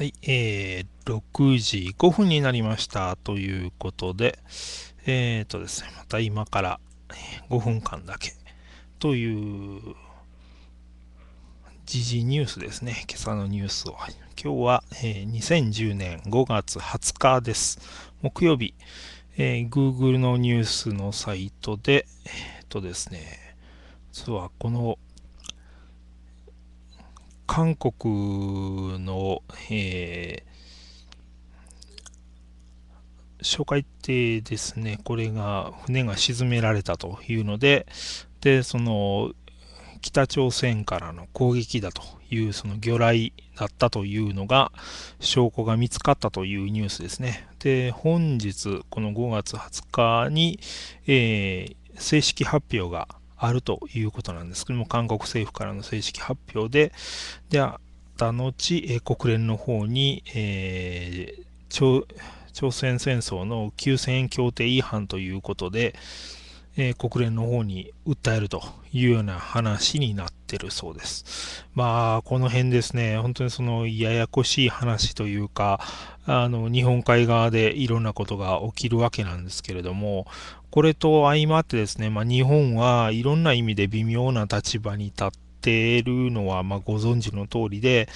はい、えー、6時5分になりましたということで、えっ、ー、とですね、また今から5分間だけという時事ニュースですね、今朝のニュースを。今日は、えー、2010年5月20日です。木曜日、えー、Google のニュースのサイトで、えっ、ー、とですね、実はこの韓国の、えー、介ってですね、これが船が沈められたというので、で、その北朝鮮からの攻撃だというその魚雷だったというのが証拠が見つかったというニュースですね。で、本日この5月20日に、えー、正式発表があるということなんですけども、韓国政府からの正式発表で、であった後、え国連の方に、えー朝鮮戦争の休戦協定違反ということで、えー、国連の方に訴えるというような話になってるそうです。まあ、この辺ですね、本当にそのややこしい話というか、あの日本海側でいろんなことが起きるわけなんですけれども、これと相まってですね、まあ、日本はいろんな意味で微妙な立場に立っているのは、まあ、ご存知の通りで、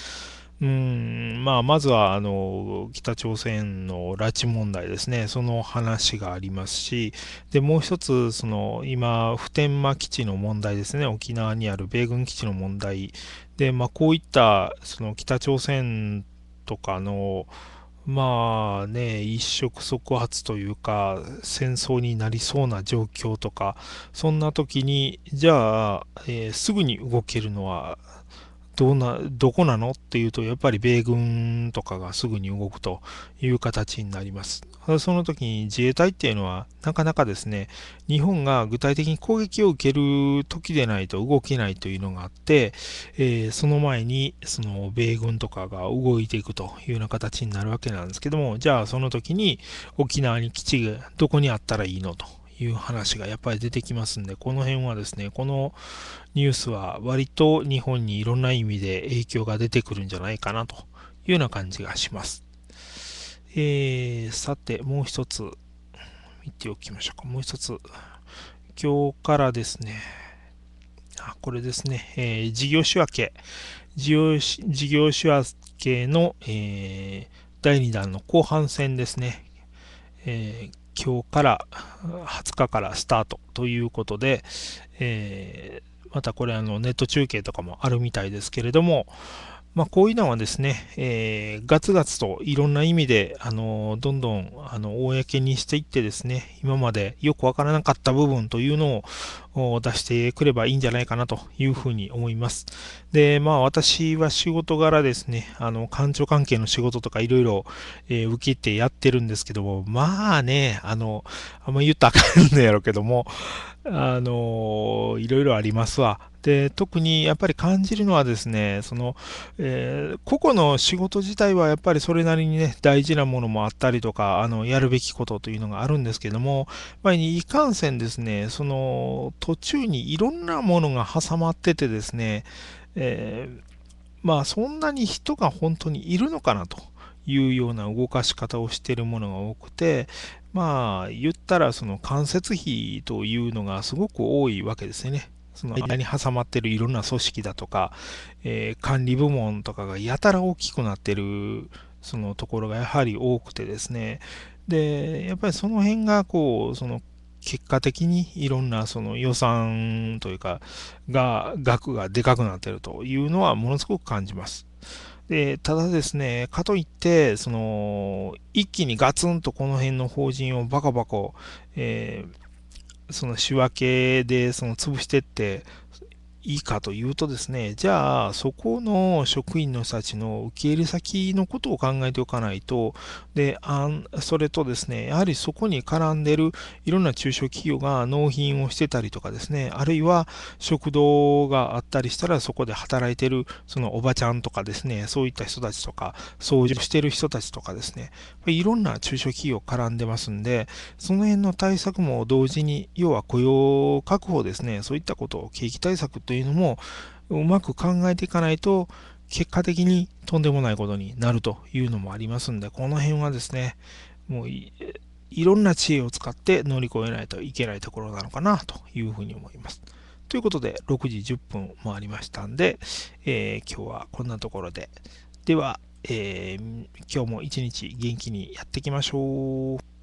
うんまあ、まずはあの北朝鮮の拉致問題ですね、その話がありますし、でもう一つ、その今、普天間基地の問題ですね、沖縄にある米軍基地の問題、でまあ、こういったその北朝鮮とかの、まあね、一触即発というか、戦争になりそうな状況とか、そんな時に、じゃあ、えー、すぐに動けるのはどな、どこなのっていうと、やっぱり米軍とかがすぐに動くという形になります。その時に自衛隊っていうのは、なかなかですね、日本が具体的に攻撃を受ける時でないと動けないというのがあって、えー、その前に、その米軍とかが動いていくというような形になるわけなんですけども、じゃあその時に沖縄に基地がどこにあったらいいのという話がやっぱり出てきますんで、この辺はですね、このニュースは割と日本にいろんな意味で影響が出てくるんじゃないかなというような感じがします。えー、さて、もう一つ見ておきましょうか。もう一つ。今日からですね、あこれですね、えー、事業仕分け、事業事業仕分けの、えー、第2弾の後半戦ですね、えー、今日から20日からスタートということで、えー、またこれあのネット中継とかもあるみたいですけれども、まあ、こういうのはですね、えー、ガツガツといろんな意味で、あのどんどん、あの、公にしていってですね、今までよくわからなかった部分というのを出してくればいいんじゃないかなというふうに思います。で、まあ、私は仕事柄ですね、あの、官庁関係の仕事とかいろいろ、えー、受けてやってるんですけども、まあね、あの、あんま言ったらあかんのやろうけども、あのいろいろありますわ。で特にやっぱり感じるのはですねその、えー、個々の仕事自体はやっぱりそれなりにね大事なものもあったりとかあのやるべきことというのがあるんですけども前にいかんせんですねその途中にいろんなものが挟まっててですね、えー、まあそんなに人が本当にいるのかなと。いうような動かし方をしているものが多くて、まあ、言ったら、その間接費というのがすごく多いわけですよね。その間に挟まってるいろんな組織だとか、えー、管理部門とかがやたら大きくなってる、そのところがやはり多くてですね。で、やっぱりその辺が、こう、その、結果的にいろんなその予算というか、が、額がでかくなってるというのはものすごく感じます。で、ただですね、かといって、その、一気にガツンとこの辺の法人をバカバカ、えー、その仕分けでその潰してって、いいかというとですね、じゃあ、そこの職員の人たちの受け入れ先のことを考えておかないと、で、あんそれとですね、やはりそこに絡んでるいろんな中小企業が納品をしてたりとかですね、あるいは食堂があったりしたら、そこで働いてる、そのおばちゃんとかですね、そういった人たちとか、掃除してる人たちとかですね、いろんな中小企業絡んでますんで、その辺の対策も同時に、要は雇用確保ですね、そういったことを景気対策というのもうまく考えていかないと結果的にとんでもないことになるというのもありますんでこの辺はですねもういろんな知恵を使って乗り越えないといけないところなのかなというふうに思います。ということで6時10分もありましたんで、えー、今日はこんなところででは、えー、今日も一日元気にやっていきましょう。